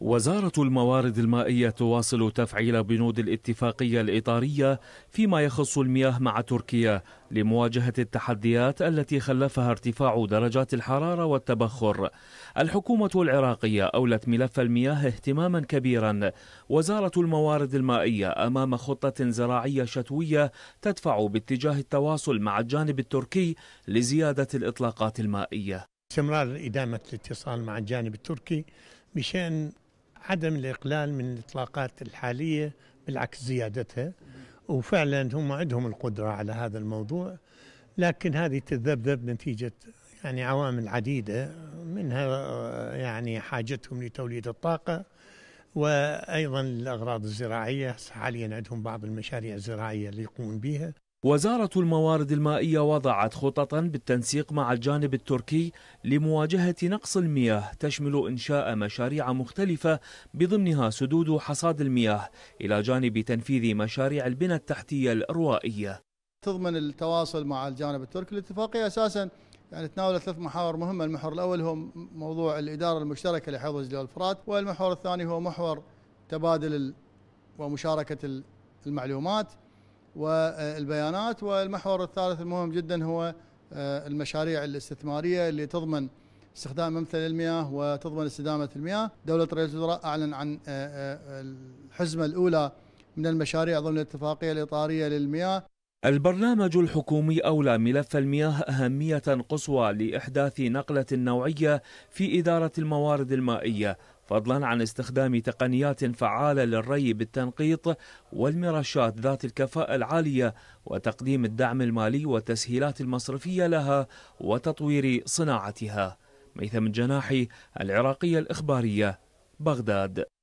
وزارة الموارد المائية تواصل تفعيل بنود الاتفاقية الإطارية فيما يخص المياه مع تركيا لمواجهة التحديات التي خلفها ارتفاع درجات الحرارة والتبخر. الحكومة العراقية أولت ملف المياه اهتماما كبيرا. وزارة الموارد المائية أمام خطة زراعية شتوية تدفع باتجاه التواصل مع الجانب التركي لزيادة الإطلاقات المائية. استمرار إدامة الاتصال مع الجانب التركي بشأن عدم الإقلال من الإطلاقات الحالية بالعكس زيادتها وفعلا هم عندهم القدرة على هذا الموضوع لكن هذه تذبذب نتيجة يعني عوامل عديدة منها يعني حاجتهم لتوليد الطاقة وأيضا الأغراض الزراعية حاليا عندهم بعض المشاريع الزراعية اللي يقومون بها وزارة الموارد المائية وضعت خططا بالتنسيق مع الجانب التركي لمواجهة نقص المياه تشمل إنشاء مشاريع مختلفة بضمنها سدود حصاد المياه إلى جانب تنفيذ مشاريع البنى التحتية الروائية تضمن التواصل مع الجانب التركي الاتفاقية أساسا يعني تناولت ثلاث محاور مهمة المحور الأول هو موضوع الإدارة المشتركة لحفظ جلال الفرات والمحور الثاني هو محور تبادل ومشاركة المعلومات والبيانات والمحور الثالث المهم جدا هو آه، المشاريع الاستثمارية اللي تضمن استخدام ممثل المياه وتضمن استدامة المياه دولة رئيس الوزراء أعلن عن آه، آه، الحزمة الأولى من المشاريع ضمن الاتفاقية الإطارية للمياه البرنامج الحكومي أولى ملف المياه أهمية قصوى لإحداث نقلة نوعية في إدارة الموارد المائية فضلا عن استخدام تقنيات فعالة للري بالتنقيط والمرشات ذات الكفاءة العالية وتقديم الدعم المالي والتسهيلات المصرفية لها وتطوير صناعتها ميثم الجناحي العراقية الإخبارية بغداد